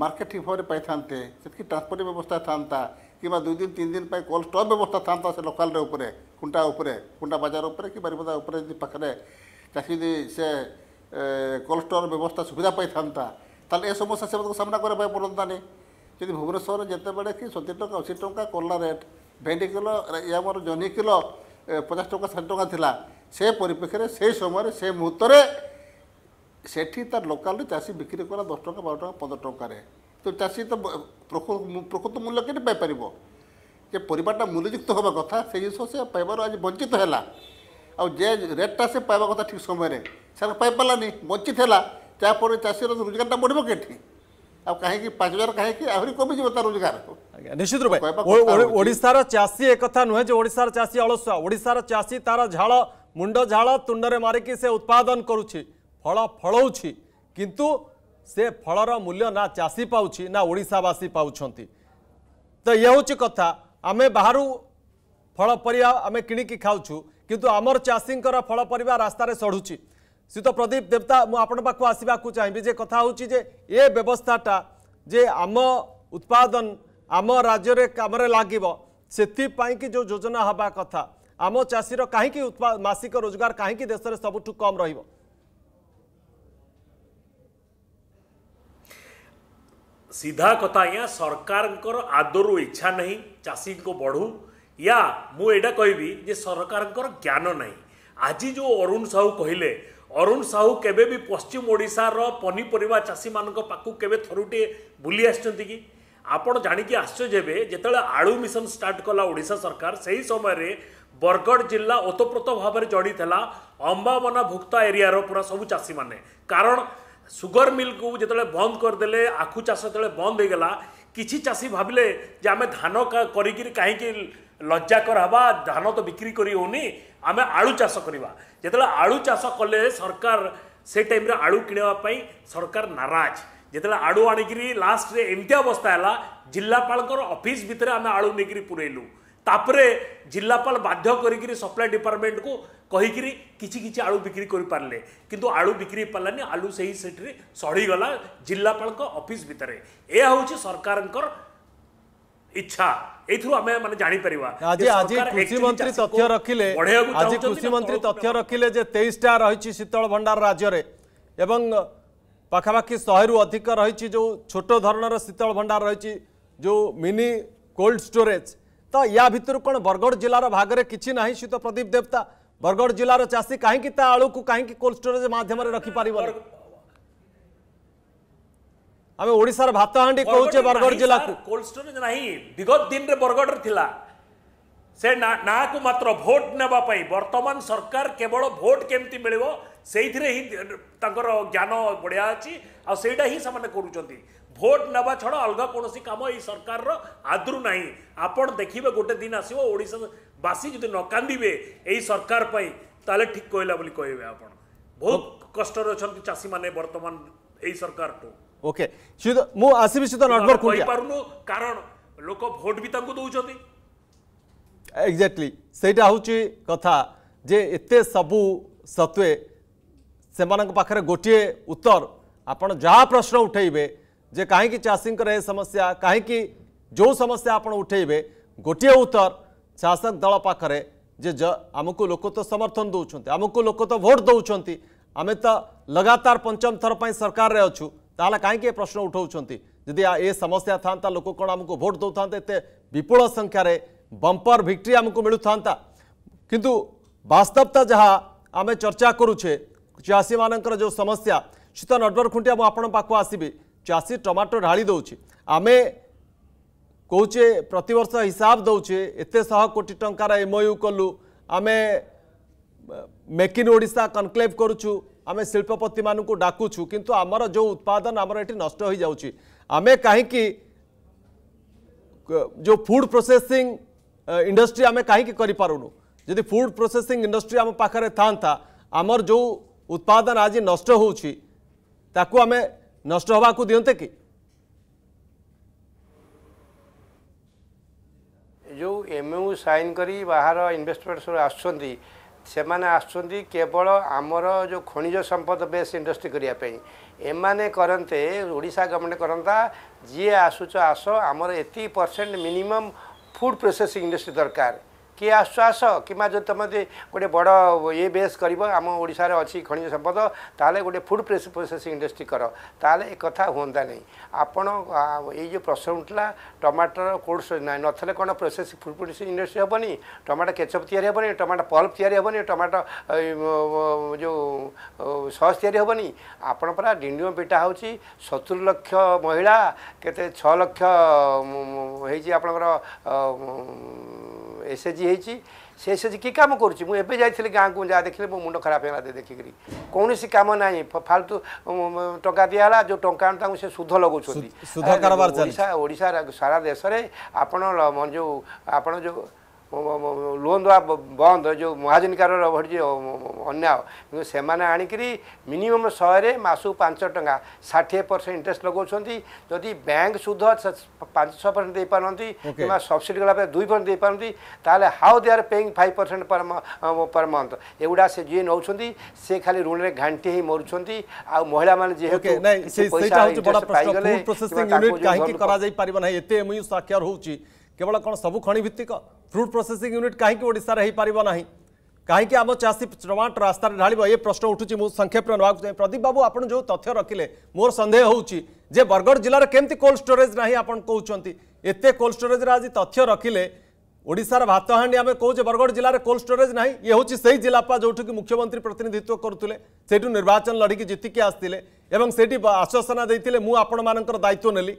ମାର୍କେଟ ଠିକ୍ ଭାବରେ ପାଇଥାନ୍ତେ ସେତିକି ଟ୍ରାନ୍ସପୋର୍ଟ ବ୍ୟବସ୍ଥା ଥାନ୍ତା କିମ୍ବା ଦୁଇ ଦିନ ତିନି ଦିନ ପାଇଁ କୋଲ୍ଡ ଷ୍ଟୋର୍ ବ୍ୟବସ୍ଥା ଥାନ୍ତା ସେ ଲୋକାଲରେ ଉପରେ କୁଣ୍ଟା ଉପରେ କୁଣ୍ଟା ବଜାର ଉପରେ କି ବାରିପଦା ଉପରେ ଯଦି ପାଖରେ ଚାଷୀ ଯଦି ସେ କୋଲ୍ଡ ଷ୍ଟୋର୍ ବ୍ୟବସ୍ଥା ସୁବିଧା ପାଇଥାନ୍ତା ତାହେଲେ ଏ ସମସ୍ୟା ସେମାନଙ୍କୁ ସାମ୍ନା କରିବା ପାଇଁ ପଡ଼ନ୍ତାନି ଯଦି ଭୁବନେଶ୍ୱରରେ ଯେତେବେଳେ କି ସତୁରି ଟଙ୍କା ଅଶୀ ଟଙ୍କା କଲା ରେଟ୍ ଭେଣ୍ଡି କିଲୋ ଏ ଆମର ଜହ୍ନି କିଲୋ ପଚାଶ ଟଙ୍କା ଷାଠିଏ ଟଙ୍କା ଥିଲା ସେ ପରିପ୍ରେକ୍ଷୀରେ ସେହି ସମୟରେ ସେ ମୁହୂର୍ତ୍ତରେ সেটি তার লোকালে চাষী বিক্রি করা দশ টাকা বারো টাকা পনেরো টাকার তো চাষী তো প্রকৃত মূল্য কেটে পাইপার যে পরিবারটা মূল্যযুক্ত হওয়া কথা সেই জিনিস সে পাইবার আজ বঞ্চিত হল যে রেটটা সে পাইবা কথা ঠিক সময়ের সেটা পাইপারানি বঞ্চিত হল ଯାହାଫଳରେ ଚାଷୀର ରୋଜଗାରଟା ବଢ଼ିବ କେଠି ଆଉ କାହିଁକି ପାଞ୍ଚ ହଜାର କାହିଁକି ଆହୁରି କମିଯିବ ତା ରୋଜଗାର ନିଶ୍ଚିତ ରୂପେ ଓଡ଼ିଶାର ଚାଷୀ ଏକଥା ନୁହେଁ ଯେ ଓଡ଼ିଶାର ଚାଷୀ ଅଳସୁଆ ଓଡ଼ିଶାର ଚାଷୀ ତାର ଝାଳ ମୁଣ୍ଡ ଝାଳ ତୁଣ୍ଡରେ ମାରିକି ସେ ଉତ୍ପାଦନ କରୁଛି ଫଳ ଫଳଉଛି କିନ୍ତୁ ସେ ଫଳର ମୂଲ୍ୟ ନା ଚାଷୀ ପାଉଛି ନା ଓଡ଼ିଶାବାସୀ ପାଉଛନ୍ତି ତ ଇଏ ହେଉଛି କଥା ଆମେ ବାହାରୁ ଫଳ ପରିବା ଆମେ କିଣିକି ଖାଉଛୁ କିନ୍ତୁ ଆମର ଚାଷୀଙ୍କର ଫଳ ପରିବା ରାସ୍ତାରେ ସଢ଼ୁଛି ସେ ତ ପ୍ରଦୀପ ଦେବତା ମୁଁ ଆପଣଙ୍କ ପାଖକୁ ଆସିବାକୁ ଚାହିଁବି ଯେ କଥା ହେଉଛି ଯେ ଏ ବ୍ୟବସ୍ଥାଟା ଯେ ଆମ ଉତ୍ପାଦନ ଆମ ରାଜ୍ୟରେ କାମରେ ଲାଗିବ ସେଥିପାଇଁକି ଯେଉଁ ଯୋଜନା ହେବା କଥା ଆମ ଚାଷୀର କାହିଁକି ଉତ୍ପା ମାସିକ ରୋଜଗାର କାହିଁକି ଦେଶରେ ସବୁଠୁ କମ୍ ରହିବ सीधा कथा आज सरकार आदर इच्छा नहीं चाषी को बढ़ू या मुटा कह सरकार ज्ञान ना आज जो अरुण साहू कहले अरुण साहू के पश्चिम ओडार पनीपरिया चाषी मान पाक थरुटे बुले आप जाणी आश्चर्य हे जिते आलु मिशन स्टार्ट कला ओडा सरकार से ही समय बरगढ़ जिला ओतप्रोत भाव में जड़ी था अंबावना भुक्ता एरिया पूरा सब चाषी मैंने कारण ସୁଗର ମିଲ୍କୁ ଯେତେବେଳେ ବନ୍ଦ କରିଦେଲେ ଆଖୁ ଚାଷ ଯେତେବେଳେ ବନ୍ଦ ହୋଇଗଲା କିଛି ଚାଷୀ ଭାବିଲେ ଯେ ଆମେ ଧାନ କରିକିରି କାହିଁକି ଲଜ୍ଜାକର ହେବା ଧାନ ତ ବିକ୍ରି କରି ହେଉନି ଆମେ ଆଳୁ ଚାଷ କରିବା ଯେତେବେଳେ ଆଳୁ ଚାଷ କଲେ ସରକାର ସେ ଟାଇମ୍ରେ ଆଳୁ କିଣିବା ପାଇଁ ସରକାର ନାରାଜ ଯେତେବେଳେ ଆଳୁ ଆଣିକିରି ଲାଷ୍ଟରେ ଏମିତି ଅବସ୍ଥା ହେଲା ଜିଲ୍ଲାପାଳଙ୍କର ଅଫିସ୍ ଭିତରେ ଆମେ ଆଳୁ ନେଇକିରି ପୁରେଇଲୁ तापर जिलापाल बाध्य कर सप्लाई डिपार्टमेंट को कहीकि किसी किसी आलु बिक्री करें कि आलु बिक्री पार्लानी आलु से ही सीटी सढ़ीगला जिलापाल अफिस् भितर यह हूँ सरकार इच्छा कृषि मंत्री तथ्य रखिले आज कृषि मंत्री तथ्य रखिले तेईस रही शीतल भंडार राज्य पखापाखि शहे रु अधिक रही जो छोटर शीतल भंडार रही जो मिनि कोल्ड स्टोरेज तो या भितर कौन बरगढ़ जिलार भाग में किसी ना सी प्रदीप देवता बरगढ़ जिलार चाषी कहीं आलु को कहीं कोल्ड स्टोरेज मध्यम रखी पार आम ओडार भात हाँ कहे बरगढ़ जिला कोल्ड स्टोरेज ना विगत दिन में बरगढ़ थिला से ना, ना को मात्र भोट नापी वर्तमान सरकार केवल भोट केमती मिले से ही ज्ञान बढ़िया अच्छी आईटा ही करुँच ভোট নেওয়া ছড়া অলগা কোণী কাম এই সরকার আদ্রু না আপনার দেখবে গোটে দিন আসব ওড়শাবাসী যদি ন কান্দে এই সরকার পাই তাহলে ঠিক কহিলা বলে কহবে আপনার বহুত কষ্টরে অনেক চাষী মানে বর্তমান এই সরকারঠু ওকে মু আসিবি সুদ নটবর খুঁটি পারুনু কারণ লোক ভোট বি তাঙ্কু দউছন্তি এক্স্যাক্টলি সেইটা হচ্ছে কথা যে এতে সবু সত্ত্বে সেমানক পাখরে গোটিয়ে উত্তর আপন যা প্রশ্ন উঠাইবে ଯେ କାହିଁକି ଚାଷୀଙ୍କର ଏ ସମସ୍ୟା କାହିଁକି ଯେଉଁ ସମସ୍ୟା ଆପଣ ଉଠାଇବେ ଗୋଟିଏ ଉତ୍ତର ଶାସକ ଦଳ ପାଖରେ ଯେ ଆମକୁ ଲୋକ ତ ସମର୍ଥନ ଦେଉଛନ୍ତି ଆମକୁ ଲୋକ ତ ଭୋଟ୍ ଦେଉଛନ୍ତି ଆମେ ତ ଲଗାତାର ପଞ୍ଚମ ଥର ପାଇଁ ସରକାରରେ ଅଛୁ ତାହେଲେ କାହିଁକି ଏ ପ୍ରଶ୍ନ ଉଠାଉଛନ୍ତି ଯଦି ଏ ସମସ୍ୟା ଥାନ୍ତା ଲୋକ କ'ଣ ଆମକୁ ଭୋଟ୍ ଦେଉଥାନ୍ତେ ଏତେ ବିପୁଳ ସଂଖ୍ୟାରେ ବମ୍ପର ଭିକ୍ଟ୍ରି ଆମକୁ ମିଳୁଥାନ୍ତା କିନ୍ତୁ ବାସ୍ତବତା ଯାହା ଆମେ ଚର୍ଚ୍ଚା କରୁଛେ ଚାଷୀମାନଙ୍କର ଯେଉଁ ସମସ୍ୟା ସେ ତ ନଟବର ଖୁଣ୍ଟିଆ ମୁଁ ଆପଣଙ୍କ ପାଖକୁ ଆସିବି ଚାଷୀ ଟମାଟୋ ଢାଳି ଦେଉଛି ଆମେ କହୁଛେ ପ୍ରତିବର୍ଷ ହିସାବ ଦେଉଛେ ଏତେ ଶହ କୋଟି ଟଙ୍କାର ଏମ୍ଓୟୁ କଲୁ ଆମେ ମେକ୍ ଇନ୍ ଓଡ଼ିଶା କନକ୍ଲେଭ୍ କରୁଛୁ ଆମେ ଶିଳ୍ପପତିମାନଙ୍କୁ ଡାକୁଛୁ କିନ୍ତୁ ଆମର ଯେଉଁ ଉତ୍ପାଦନ ଆମର ଏଠି ନଷ୍ଟ ହୋଇଯାଉଛି ଆମେ କାହିଁକି ଯେଉଁ ଫୁଡ଼୍ ପ୍ରୋସେସିଂ ଇଣ୍ଡଷ୍ଟ୍ରି ଆମେ କାହିଁକି କରିପାରୁନୁ ଯଦି ଫୁଡ଼୍ ପ୍ରୋସେସିଂ ଇଣ୍ଡଷ୍ଟ୍ରି ଆମ ପାଖରେ ଥାଆନ୍ତା ଆମର ଯେଉଁ ଉତ୍ପାଦନ ଆଜି ନଷ୍ଟ ହେଉଛି ତାକୁ ଆମେ ନଷ୍ଟ ହେବାକୁ ଦିଅନ୍ତେ କି ଯେଉଁ ଏମ୍ଓ ସାଇନ୍ କରି ବାହାର ଇନଭେଷ୍ଟମେଣ୍ଟ ସବୁ ଆସୁଛନ୍ତି ସେମାନେ ଆସୁଛନ୍ତି କେବଳ ଆମର ଯେଉଁ ଖଣିଜ ସମ୍ପଦ ବେସ୍ ଇଣ୍ଡଷ୍ଟ୍ରି କରିବା ପାଇଁ ଏମାନେ କରନ୍ତେ ଓଡ଼ିଶା ଗଭର୍ଣ୍ଣମେଣ୍ଟ କରନ୍ତା ଯିଏ ଆସୁଛ ଆସ ଆମର ଏତିକି percent minimum food processing industry ଦରକାର କିଏ ଆସୁ କିମ୍ବା ଯଦି ତୁମେ ଯଦି ଗୋଟେ ବଡ଼ ଇଏ ବେସ୍ କରିବ ଆମ ଓଡ଼ିଶାରେ ଅଛି ଖଣିଜ ସମ୍ପଦ ତାହେଲେ ଗୋଟେ ଫୁଡ଼୍ ପ୍ରୋସେସିଂ ଇଣ୍ଡଷ୍ଟ୍ରି କର ତାହେଲେ ଏ କଥା ହୁଅନ୍ତା ନାହିଁ ଆପଣ ଏଇ ଯେଉଁ ପ୍ରଶ୍ନ ଉଠିଲା ଟମାଟୋର କୋଲ୍ଡ ନାହିଁ ନଥିଲେ କ'ଣ ପ୍ରୋସେସିଂ ଫୁଡ଼୍ ପ୍ରୋସେସିଂ ଇଣ୍ଡଷ୍ଟ୍ରି ହେବନି ଟମାଟୋ କେଚପ୍ ତିଆରି ହେବନି ଟମାଟୋ ପଲ୍ପ ତିଆରି ହେବନି ଟମାଟୋ ଯେଉଁ ସସ୍ ତିଆରି ହେବନି ଆପଣ ପରା ଡିଣ୍ଡୁ ପିଟା ହେଉଛି ସତୁରି ଲକ୍ଷ ମହିଳା କେତେ ଛଅ ଲକ୍ଷ ହେଇଛି ଆପଣଙ୍କର ଏସ୍ଏଚ୍ଜି ହେଇଛି ସେ ଏସ୍ଏଚ୍ଜି କି କାମ କରୁଛି ମୁଁ ଏବେ ଯାଇଥିଲି ଗାଁକୁ ଯାହା ଦେଖିଲି ମୋ ମୁଣ୍ଡ ଖରାପ ହେଲା ଦେଖିକିରି କୌଣସି କାମ ନାହିଁ ଫାଲତୁ ଟଙ୍କା ଦିଆହେଲା ଯେଉଁ ଟଙ୍କା ତାଙ୍କୁ ସେ ସୁଧ ଲଗାଉଛନ୍ତି ଓଡ଼ିଶା ଓଡ଼ିଶା ସାରା ଦେଶରେ ଆପଣ ଯେଉଁ ଆପଣ ଯେଉଁ ଲୋନ୍ ଦେବା ବନ୍ଦ ଯେଉଁ ମହାଜନିକାର ହେଉଛି ଅନ୍ୟାୟ କିନ୍ତୁ ସେମାନେ ଆଣିକରି ମିନିମମ୍ ଶହେରେ ମାସକୁ ପାଞ୍ଚ ଟଙ୍କା ଷାଠିଏ ପରସେଣ୍ଟ ଇଣ୍ଟରେଷ୍ଟ ଲଗାଉଛନ୍ତି ଯଦି ବ୍ୟାଙ୍କ ସୁଧ ପାଞ୍ଚ ଛଅ ପରସେଣ୍ଟ ଦେଇପାରନ୍ତି କିମ୍ବା ସବସିଡ଼ି ଗଲାପରେ ଦୁଇ ପରସେଣ୍ଟ ଦେଇପାରନ୍ତି ତାହେଲେ how they are paying five percent per month ଏଗୁଡ଼ା ସେ ଯିଏ ନେଉଛନ୍ତି ସେ ଖାଲି ଋଣରେ ଘାଣ୍ଟି ହେଇ ମରୁଛନ୍ତି ଆଉ ମହିଳାମାନେ ଯେହେତୁ ପାଇଗଲେ କାହିଁକି କରାଯାଇପାରିବ ନାହିଁ ଏତେ ଏମ୍ୟୁ ସ୍ୱାକ୍ଷର ହେଉଛି এবলা কোন সবু খণী ভিত্তিক ফ্রুট প্রসেসিং ইউনিট કાહી কি ওড়িশা રહી পারিবো নাহি કાહી কি আমো চাছি চরোমাট রাস্তা ড়ালিব এ প্রশ্ন উঠুছি মু সংক্ষেপে নয়াক তে प्रदीप बाबू आपण जो तथ्य रखिले मोर সন্দেহ হউছি जे बरगढ़ জিলা রে কেমতি কোল স্টোরেজ নাহি आपण कहू छंती एते কোল স্টোরেজ আজি तथ्य रखिले ওড়িশা রা ভাতহাণ্ডি আমি কোজ बरगढ़ জিলা রে কোল স্টোরেজ নাহি ই হউছি সেই জিলা পা যোঠ কি মুখ্যমন্ত্রী প্রতিনিধিত্ব করতুলে সেইটু নির্বাচন লড়াই কি জিতিকি আসtile এবং সেইটি আশ্বাসনা দেইtile মু आपण मानकर दायित्व नेली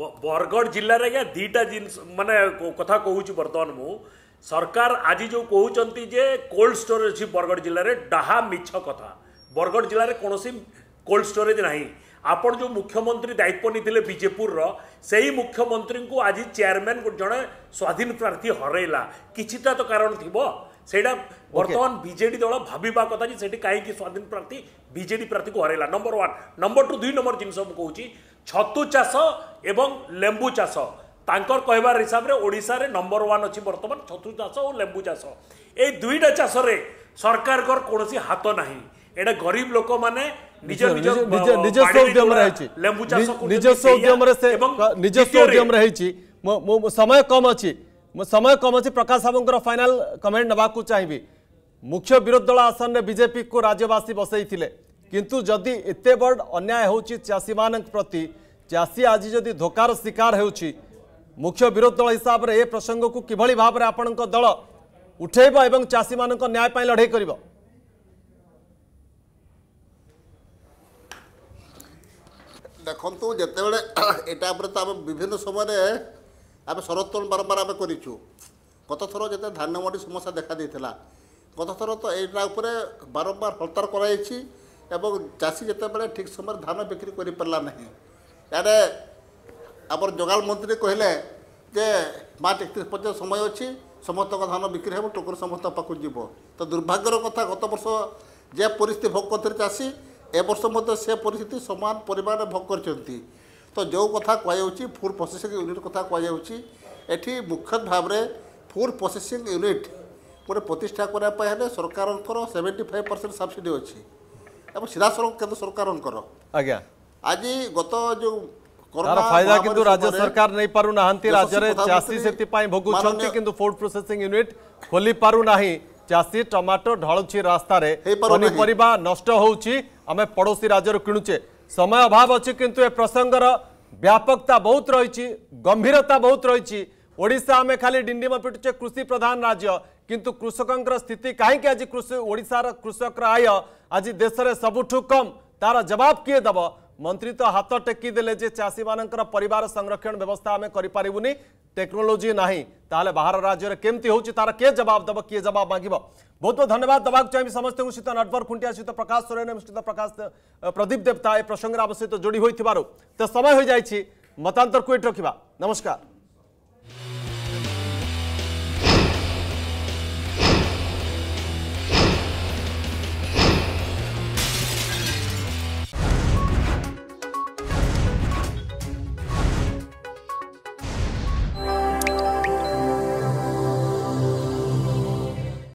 ବରଗଡ଼ ଜିଲ୍ଲାରେ ଆଜ୍ଞା ଦୁଇଟା ଜିନିଷ ମାନେ କଥା କହୁଛି ବର୍ତ୍ତମାନ ମୁଁ ସରକାର ଆଜି ଯେଉଁ କହୁଛନ୍ତି ଯେ କୋଲ୍ଡ ଷ୍ଟୋରେଜ୍ ଅଛି ବରଗଡ଼ ଜିଲ୍ଲାରେ ଡାହା ମିଛ କଥା ବରଗଡ଼ ଜିଲ୍ଲାରେ କୌଣସି କୋଲ୍ଡ ଷ୍ଟୋରେଜ୍ ନାହିଁ ଆପଣ ଯେଉଁ ମୁଖ୍ୟମନ୍ତ୍ରୀ ଦାୟିତ୍ୱ ନେଇଥିଲେ ବିଜେପୁରର ସେହି ମୁଖ୍ୟମନ୍ତ୍ରୀଙ୍କୁ ଆଜି ଚେୟାରମ୍ୟାନ୍ ଜଣେ ସ୍ୱାଧୀନ ପ୍ରାର୍ଥୀ ହରେଇଲା କିଛିଟା ତ କାରଣ ଥିବ ସେଇଟା ବର୍ତ୍ତମାନ ବିଜେଡି ଦଳ ଭାବିବା କଥା ଯେ ସେଠି କାହିଁକି ସ୍ୱାଧୀନ ପ୍ରାର୍ଥୀ ବିଜେଡି ପ୍ରାର୍ଥୀକୁ ହରାଇଲା ନମ୍ବର ୱାନ୍ ନମ୍ବର ଟୁ ଦୁଇ ନମ୍ବର ଜିନିଷ ମୁଁ କହୁଛି ଛତୁ ଚାଷ ଏବଂ ଲେମ୍ବୁ ଚାଷ ତାଙ୍କର କହିବାର ହିସାବରେ ଓଡ଼ିଶାରେ ନମ୍ବର ୱାନ୍ ଅଛି ବର୍ତ୍ତମାନ ଛତୁ ଚାଷ ଓ ଲେମ୍ବୁ ଚାଷ ଏଇ ଦୁଇଟା ଚାଷରେ ସରକାରଙ୍କର କୌଣସି ହାତ ନାହିଁ ଏଇଟା ଗରିବ ଲୋକମାନେ ଲେମ୍ବୁ ଚାଷ ଉଦ୍ୟମରେ ଉଦ୍ୟମରେ ହେଇଛି ସମୟ କମ୍ ଅଛି समय कम अच्छी प्रकाश सावंकर फाइनाल कमेंट नाक चाहिए मुख्य विरोधी दल आसन में बीजेपी को राज्यवासी बसई किंतु जदि एत बड़ अन्याय होशी मान प्रति चाषी आज जदि धोकार शिकार हो मुख्य विरोधी दल हिसाब से यह प्रसंग को किभली भाव में आपण दल उठेब एवं चाषी मान लड़े कर देखु जो यहाँ आम विभिन्न समय ଆମେ ସଂରକ୍ଷଣ ବାରମ୍ବାର ଆମେ କରିଛୁ ଗତଥର ଯେତେ ଧାନ ମଣ୍ଡି ସମସ୍ୟା ଦେଖାଦେଇଥିଲା ଗତଥର ତ ଏଇଟା ଉପରେ ବାରମ୍ବାର ହଡ଼ତାଳ କରାଯାଇଛି ଏବଂ ଚାଷୀ ଯେତେବେଳେ ଠିକ୍ ସମୟରେ ଧାନ ବିକ୍ରି କରିପାରିଲା ନାହିଁ ଇଆଡ଼େ ଆମର ଜଗାଲ ମନ୍ତ୍ରୀ କହିଲେ ଯେ ମାର୍ଚ୍ଚ ଏକତିରିଶ ପର୍ଯ୍ୟନ୍ତ ସମୟ ଅଛି ସମସ୍ତଙ୍କ ଧାନ ବିକ୍ରି ହେବ ଟୋକର ସମସ୍ତଙ୍କ ପାଖକୁ ଯିବ ତ ଦୁର୍ଭାଗ୍ୟର କଥା ଗତ ବର୍ଷ ଯେ ପରିସ୍ଥିତି ଭୋଗ କରିଥିଲେ ଚାଷୀ ଏ ବର୍ଷ ମଧ୍ୟ ସେ ପରିସ୍ଥିତି ସମାନ ପରିମାଣରେ ଭୋଗ କରିଛନ୍ତି ତ ଯେଉଁ କଥା କୁହାଯାଉଛି ଫୁଡ଼୍ ପ୍ରୋସେସିଂ ୟୁନିଟ୍ କଥା କୁହାଯାଉଛି ଏଠି ମୁଖ୍ୟତଃ ଭାବରେ ଫୁଡ଼୍ ପ୍ରୋସେସିଂ ୟୁନିଟ୍ ଗୋଟେ ପ୍ରତିଷ୍ଠା କରିବା ପାଇଁ ହେଲେ ସରକାରଙ୍କର ସେଭେଣ୍ଟି ଫାଇଭ୍ ପରସେଣ୍ଟ ସବସିଡ଼ି ଅଛି ଏବଂ ସିଧାସଳଖ କେନ୍ଦ୍ର ସରକାରଙ୍କର ଆଜ୍ଞା ଆଜି ଗତ ଯେଉଁ তার ফায়দা কিন্তু রাজ্য সরকার নেই ରାଜ୍ୟରେ ଚାଷୀ ସେଥିପାଇଁ ଭୋଗୁଛନ୍ତି କିନ୍ତୁ food processing unit processing unit খোলি পারু নাহি চাষী ପନିପରିବା ନଷ୍ଟ ହେଉଛି ଆମେ ପଡ଼ୋଶୀ ରାଜ୍ୟରୁ କିଣୁଛେ ସମୟ ଅଭାବ ଅଛି କିନ୍ତୁ ଏ ପ୍ରସଙ୍ଗର ବ୍ୟାପକତା ବହୁତ ରହିଛି ଗମ୍ଭୀରତା ବହୁତ ରହିଛି ଓଡ଼ିଶା ଆମେ ଖାଲି ଡିଣ୍ଡିମ ପିଟୁଛେ କୃଷି ପ୍ରଧାନ ରାଜ୍ୟ କିନ୍ତୁ କୃଷକଙ୍କର ସ୍ଥିତି କାହିଁକି ଆଜି କୃଷି ଓଡ଼ିଶାର କୃଷକର ଆୟ ଆଜି ଦେଶରେ ସବୁଠୁ କମ୍ ତାର ଜବାବ କିଏ ଦେବ ମନ୍ତ୍ରୀ ତ ହାତ ଟେକି ଦେଲେ ଯେ ଚାଷୀମାନଙ୍କର ପରିବାର ସଂରକ୍ଷଣ ବ୍ୟବସ୍ଥା ଆମେ କରିପାରିବୁନି ଟେକ୍ନୋଲୋଜି ନାହିଁ ତାହେଲେ ବାହାର ରାଜ୍ୟରେ କେମିତି ହେଉଛି ତାର କିଏ ଜବାବ ଦେବ କିଏ ଜବାବ ମାଗିବ ବହୁତ ବହୁତ ଧନ୍ୟବାଦ ଦେବାକୁ ଚାହିଁବି ସମସ୍ତଙ୍କୁ ସହିତ ନଟବର ଖୁଣ୍ଟିଆ ସହିତ ପ୍ରକାଶ ସୋରେନ ସହିତ ପ୍ରକାଶ ପ୍ରଦୀପ ଦେବତା ଏ ପ୍ରସଙ୍ଗରେ ଆମ ସହିତ ଯୋଡ଼ି ହୋଇଥିବାରୁ ତ ସମୟ ହୋଇଯାଇଛି ମତାନ୍ତରକୁ ଏଠି ରଖିବା ନମସ୍କାର